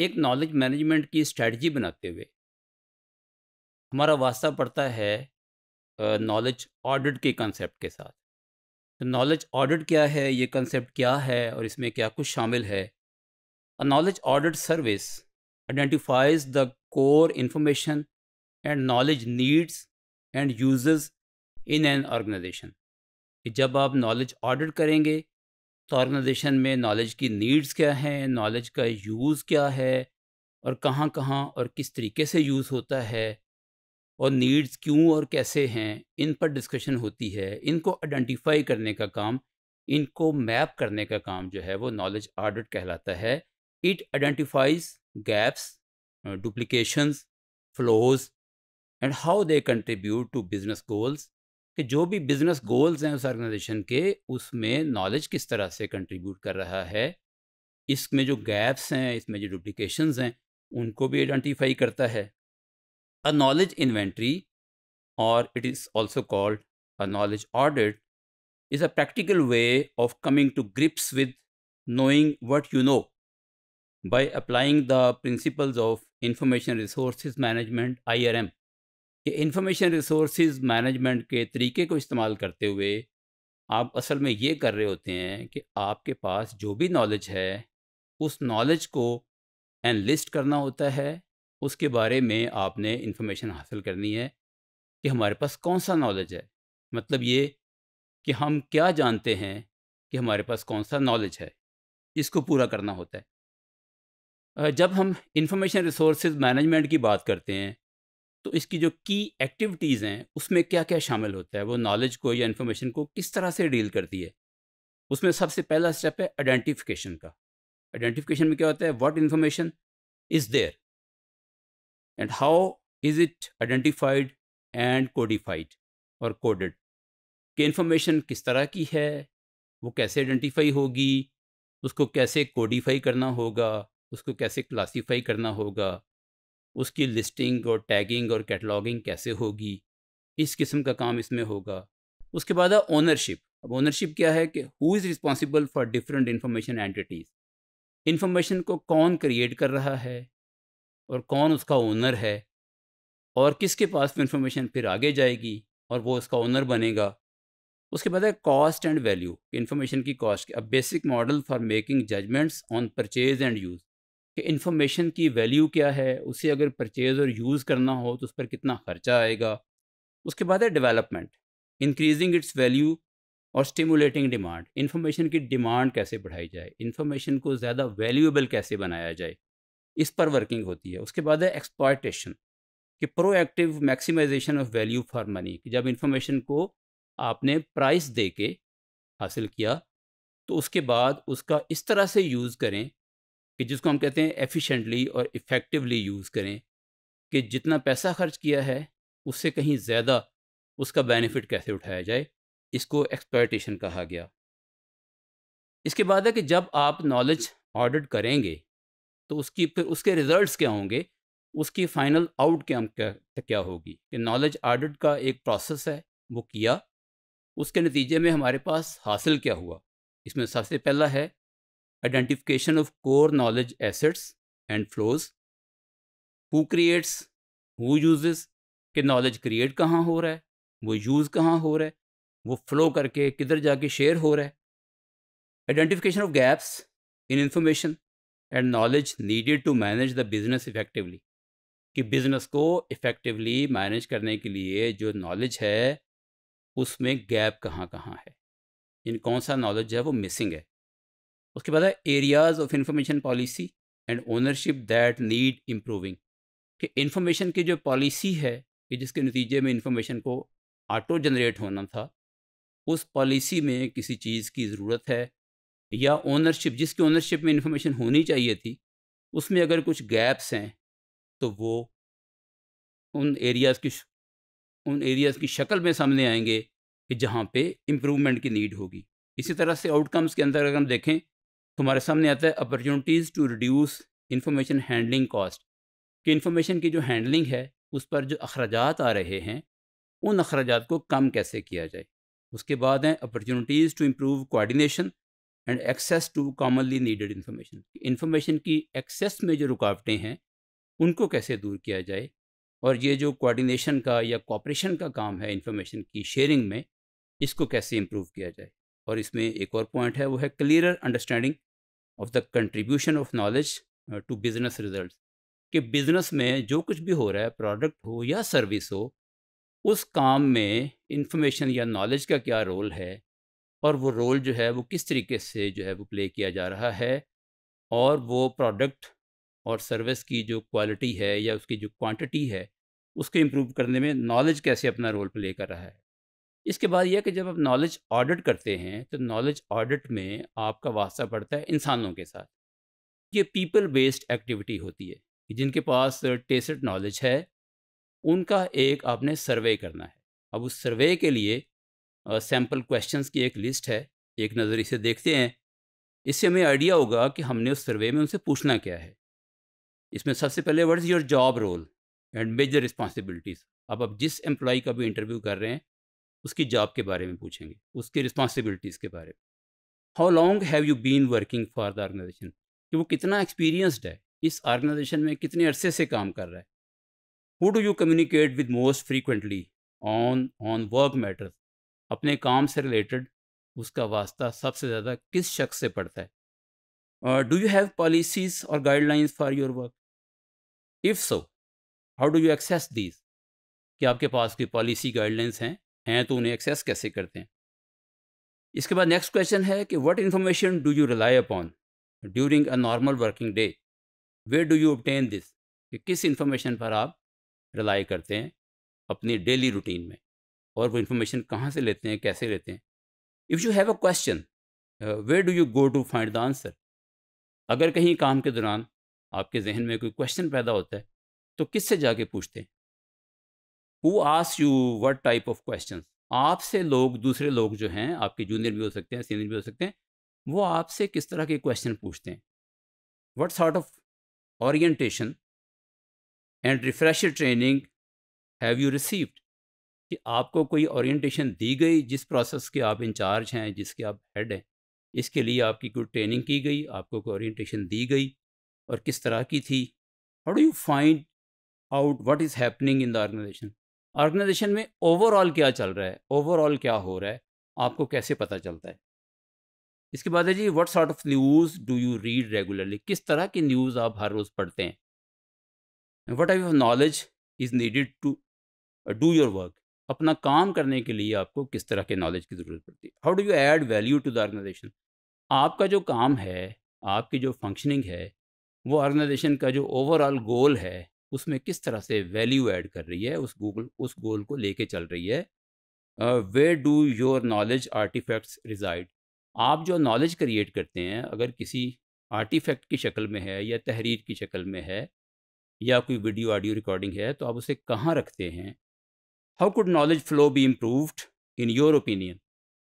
एक knowledge management की स्ट्रैटी बनाते हुए हमारा वास्ता पड़ता है नॉलेज ऑडिट के कंसेप्ट के साथ तो नॉलेज ऑडिट क्या है ये कंसेप्ट क्या है और इसमें क्या कुछ शामिल है a knowledge audit service identifies the core information and knowledge needs and use in an organisation कि जब आप नॉलेज ऑडिट करेंगे तो ऑर्गेनाइजेशन में नॉलेज की नीड्स क्या हैं नॉलेज का यूज़ क्या है और कहाँ कहाँ और किस तरीके से यूज़ होता है और नीड्स क्यों और कैसे हैं इन पर डिस्कशन होती है इनको आइडेंटिफाई करने का काम इनको मैप करने का काम जो है वो नॉलेज ऑडिट कहलाता है it identifies gaps duplications flows and how they contribute to business goals कि जो भी बिजनेस गोल्स हैं उस ऑर्गेनाइजेशन के उसमें नॉलेज किस तरह से कंट्रीब्यूट कर रहा है इसमें जो गैप्स हैं इसमें जो डुप्लीकेशन हैं उनको भी आइडेंटिफाई करता है अ नॉलेज इन्वेंट्री और it is also called a knowledge audit is a practical way of coming to grips with knowing what you know by applying the principle of information resource management I R M कि information resource management के तरीके को इस्तेमाल करते हुए आप असल में ये कर रहे होते हैं कि आपके पास जो भी नॉलेज है उस नॉलेज को एनलिस्ट करना होता है उसके बारे में आपने इन्फॉर्मेशन हासिल करनी है कि हमारे पास कौन सा नॉलेज है मतलब ये कि हम क्या जानते हैं कि हमारे पास कौन सा नॉलेज है इसको पूरा करना होता है जब हम इंफॉर्मेशन रिसोर्स मैनेजमेंट की बात करते हैं तो इसकी जो की एक्टिविटीज़ हैं उसमें क्या क्या शामिल होता है वो नॉलेज को या इन्फॉर्मेशन को किस तरह से डील करती है उसमें सबसे पहला स्टेप है आइडेंटिफिकेशन का आइडेंटिफिकेशन में क्या होता है what information is there and how is it identified and codified और कोडेड कि इन्फॉर्मेशन किस तरह की है वो कैसे आइडेंटिफाई होगी उसको कैसे कोडिफाई करना होगा उसको कैसे क्लासीफाई करना होगा उसकी लिस्टिंग और टैगिंग और कैटलॉगिंग कैसे होगी इस किस्म का काम इसमें होगा उसके बाद है ओनरशिप अब ओनरशिप क्या है कि who is responsible for different information entities information को कौन क्रिएट कर रहा है और कौन उसका ओनर है और किसके पास वो इन्फॉर्मेशन फिर आगे जाएगी और वो उसका ओनर बनेगा उसके बाद है कॉस्ट एंड वैल्यू इन्फॉर्मेशन की कॉस्ट अब basic model for making judgements on purchase and use कि इन्फॉर्मेशन की वैल्यू क्या है उसे अगर परचेज़ और यूज़ करना हो तो उस पर कितना ख़र्चा आएगा उसके बाद है डेवलपमेंट इंक्रीजिंग इट्स वैल्यू और स्टिमुलेटिंग डिमांड इन्फॉर्मेशन की डिमांड कैसे बढ़ाई जाए इन्फॉर्मेशन को ज़्यादा वैल्यूएबल कैसे बनाया जाए इस पर वर्किंग होती है उसके बाद है एक्सपॉर्टेशन कि proactive maximisation of value for money कि जब इन्फॉर्मेशन को आपने प्राइस दे के हासिल किया तो उसके बाद उसका इस तरह से यूज़ करें कि जिसको हम कहते हैं एफिशिएंटली और इफ़ेक्टिवली यूज़ करें कि जितना पैसा खर्च किया है उससे कहीं ज़्यादा उसका बेनिफिट कैसे उठाया जाए इसको एक्सपर्टेशन कहा गया इसके बाद है कि जब आप नॉलेज ऑडिट करेंगे तो उसकी फिर उसके रिज़ल्ट्स क्या होंगे उसकी फ़ाइनल आउट क्या क्या, क्या होगी कि नॉलेज ऑडिट का एक प्रोसेस है वो किया उसके नतीजे में हमारे पास हासिल क्या हुआ इसमें सबसे पहला है identification of core knowledge assets and flows who creates who uses कि नॉलेज क्रिएट कहाँ हो रहा है वो यूज़ कहाँ हो रहा है वो फ्लो करके किधर जाके शेयर हो रहा है identification of gaps in information and knowledge needed to manage the business effectively कि बिजनेस को इफेक्टिवली मैनेज करने के लिए जो नॉलेज है उसमें गैप कहाँ कहाँ है इन कौन सा नॉलेज है वो मिसिंग है उसके बाद है areas of information policy and ownership that need improving कि इन्फॉर्मेशन की जो पॉलिसी है कि जिसके नतीजे में इंफॉर्मेशन को ऑटो जनरेट होना था उस पॉलिसी में किसी चीज़ की ज़रूरत है या ओनरशिप जिसकी ओनरशिप में इंफॉर्मेशन होनी चाहिए थी उसमें अगर कुछ गैप्स हैं तो वो उन एरियाज़ की उन एरियाज़ की शक्ल में सामने आएंगे कि जहाँ पे इम्प्रूवमेंट की नीड होगी इसी तरह से आउटकम्स के अंदर अगर हम देखें हमारे सामने आता है opportunities to reduce information handling cost कि इन्फॉर्मेशन की जो हैंडलिंग है उस पर जो अखराज आ रहे हैं उन अखराज को कम कैसे किया जाए उसके बाद हैं opportunities to improve coordination and access to commonly needed information information की एक्सेस में जो रुकावटें हैं उनको कैसे दूर किया जाए और ये जो कोऑर्डिनेशन का या कॉपरेशन का काम है इन्फॉर्मेशन की शेयरिंग में इसको कैसे इम्प्रूव किया जाए और इसमें एक और पॉइंट है वो है clear understanding of the contribution of knowledge to business result कि बिजनेस में जो कुछ भी हो रहा है प्रोडक्ट हो या सर्विस हो उस काम में इंफॉर्मेशन या नॉलेज का क्या रोल है और वो रोल जो है वो किस तरीके से जो है वो प्ले किया जा रहा है और वो प्रोडक्ट और सर्विस की जो क्वालिटी है या उसकी जो क्वांटिटी है उसको इम्प्रूव करने में नॉलेज कैसे अपना रोल प्ले कर रहा है इसके बाद यह कि जब आप नॉलेज ऑडिट करते हैं तो नॉलेज ऑडिट में आपका वास्ता पड़ता है इंसानों के साथ ये पीपल बेस्ड एक्टिविटी होती है जिनके पास टेस्टेड नॉलेज है उनका एक आपने सर्वे करना है अब उस सर्वे के लिए सैम्पल क्वेश्चंस की एक लिस्ट है एक नज़र इसे देखते हैं इससे हमें आइडिया होगा कि हमने उस सर्वे में उनसे पूछना क्या है इसमें सबसे पहले words your job role and major responsibilities अब आप जिस एम्प्लॉय का भी इंटरव्यू कर रहे हैं उसकी जॉब के बारे में पूछेंगे उसकी रिस्पॉन्सिबिलिटीज़ के बारे में how long have you been working for the organization कि वो कितना एक्सपीरियंसड है इस ऑर्गेनाइजेशन में कितने अरसे से काम कर रहा है who do you communicate with most frequently on on work matters अपने काम से रिलेटेड उसका वास्ता सबसे ज़्यादा किस शख्स से पड़ता है डू यू हैव पॉलिसीज और guidelines for your work if so how do you access these कि आपके पास कोई पॉलिसी गाइडलाइंस हैं हैं तो उन्हें एक्सेस कैसे करते हैं इसके बाद नेक्स्ट क्वेश्चन है कि what information do you rely upon during a normal working day where do you obtain this कि किस इन्फॉर्मेशन पर आप रिलाई करते हैं अपनी डेली रूटीन में और वो इन्फॉर्मेशन कहाँ से लेते हैं कैसे लेते हैं if you have a question where do you go to find the answer अगर कहीं काम के दौरान आपके जहन में कोई क्वेश्चन पैदा होता है तो किससे जाके पूछते हैं हु आस you what type of question आपसे लोग दूसरे लोग जो हैं आपके जूनियर भी हो सकते हैं सीनियर भी हो सकते हैं वो आपसे किस तरह के क्वेश्चन पूछते हैं what sort of orientation and refresher training have you received कि आपको कोई ओरिएंटेशन दी गई जिस प्रोसेस के आप इंचार्ज हैं जिसके आप हेड हैं इसके लिए आपकी कोई ट्रेनिंग की गई आपको कोई ओरिएंटेशन दी गई और किस तरह की थी how do you find out what is happening in the organization organization में ओवरऑल क्या चल रहा है ओवरऑल क्या हो रहा है आपको कैसे पता चलता है इसके बाद है जी what sort of news do you read regularly किस तरह की न्यूज़ आप हर रोज़ पढ़ते हैं what are knowledge is needed to do your work अपना काम करने के लिए आपको किस तरह के नॉलेज की ज़रूरत पड़ती है how do you add value to the organization आपका जो काम है आपकी जो फंक्शनिंग है वो ऑर्गेनाइजेशन का जो ओवरऑल गोल है उसमें किस तरह से वैल्यू ऐड कर रही है उस गूगल उस गोल को लेके चल रही है where do your knowledge artifacts reside आप जो नॉलेज क्रिएट करते हैं अगर किसी आर्टिफैक्ट की शक्ल में है या तहरीर की शक्ल में है या कोई वीडियो ऑडियो रिकॉर्डिंग है तो आप उसे कहाँ रखते हैं how could knowledge flow be improved in your opinion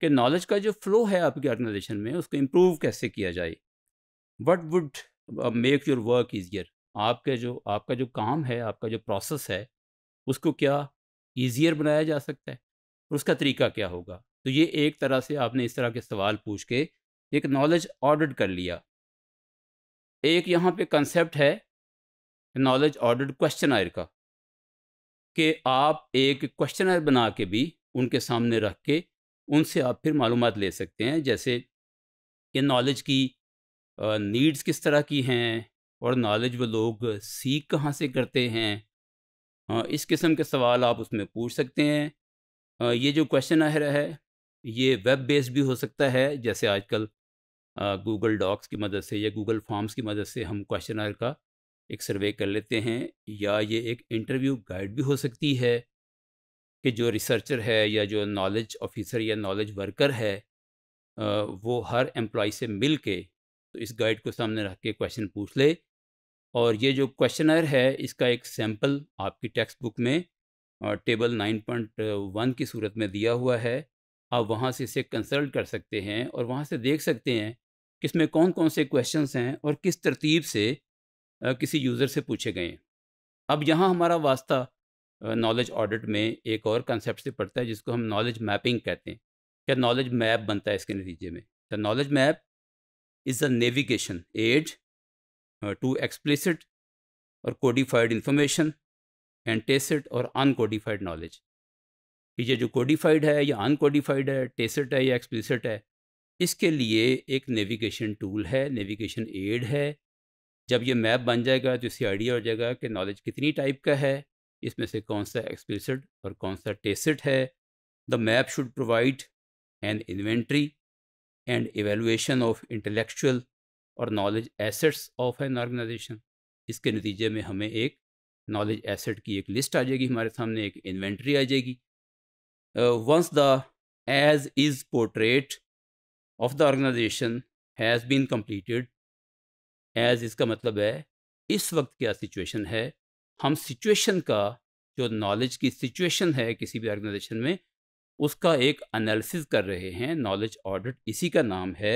कि नॉलेज का जो फ्लो है आपकी ऑर्गेनाइजेशन में उसको इम्प्रूव कैसे किया जाए what would make your work easier आपके जो आपका जो काम है आपका जो प्रोसेस है उसको क्या ईजियर बनाया जा सकता है और उसका तरीका क्या होगा तो ये एक तरह से आपने इस तरह के सवाल पूछ के एक नॉलेज ऑर्डर कर लिया एक यहाँ पे कंसेप्ट है नॉलेज ऑर्डर आयर का कि आप एक क्वेश्चन आयर बना के भी उनके सामने रख के उनसे आप फिर मालूम ले सकते हैं जैसे कि नॉलेज की नीड्स किस तरह की हैं और नॉलेज वो लोग सीख कहाँ से करते हैं इस किस्म के सवाल आप उसमें पूछ सकते हैं ये जो क्वेश्चन है ये वेब बेस्ड भी हो सकता है जैसे आजकल गूगल डॉक्स की मदद से या गूगल फॉर्म्स की मदद से हम क्वेश्चनर का एक सर्वे कर लेते हैं या ये एक इंटरव्यू गाइड भी हो सकती है कि जो रिसर्चर है या जो नॉलेज ऑफिसर या नॉलेज वर्कर है वो हर एम्प्लॉय से मिल के तो इस गाइड को सामने रख के क्वेश्चन पूछ ले और ये जो क्वेश्चनर है इसका एक सैम्पल आपकी टेक्स्ट बुक में और टेबल नाइन पॉइंट वन की सूरत में दिया हुआ है आप वहाँ से इसे कंसल्ट कर सकते हैं और वहाँ से देख सकते हैं कि इसमें कौन कौन से क्वेश्चन हैं और किस तरतीब से किसी यूज़र से पूछे गए हैं अब यहाँ हमारा वास्ता नॉलेज ऑडिट में एक और कंसेप्ट से पड़ता है जिसको हम नॉलेज मैपिंग कहते हैं क्या नॉलेज मैप बनता है इसके नतीजे में the knowledge map is the navigation aid to explicit और कोडिफाइड इंफॉर्मेशन एंड टेसिट और अनकोडिफाइड नॉलेज ये जो कोडिफाइड है या अनकोडिफाइड है टेसिट है या एक्सप्लिसिट है इसके लिए एक नेविगेशन टूल है नेविगेशन एड है जब ये मैप बन जाएगा तो इससे आइडिया हो जाएगा कि नॉलेज कितनी टाइप का है इसमें से कौन सा एक्सप्लिसिट और कौन सा टेसिट है the map should provide an inventory and evaluation of intellectual और knowledge assets of an organization इसके नतीजे में हमें एक नॉलेज एसेट की एक लिस्ट आ जाएगी हमारे सामने एक इन्वेंट्री आ जाएगी once the as is portrait of the organization has been completed as इसका मतलब है इस वक्त क्या सिचुएशन है हम सिचुएशन का जो नॉलेज की सिचुएशन है किसी भी ऑर्गेनाइजेशन में उसका एक एनालिसिस कर रहे हैं नॉलेज ऑडिट इसी का नाम है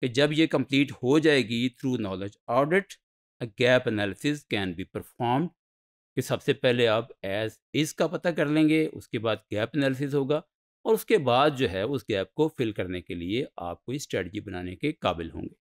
कि जब ये कंप्लीट हो जाएगी through knowledge audit a gap analysis can be performed कि सबसे पहले आप एज इसका का पता कर लेंगे उसके बाद गैप एनालिसिस होगा और उसके बाद जो है उस गैप को फिल करने के लिए आप कोई स्ट्रेटजी बनाने के काबिल होंगे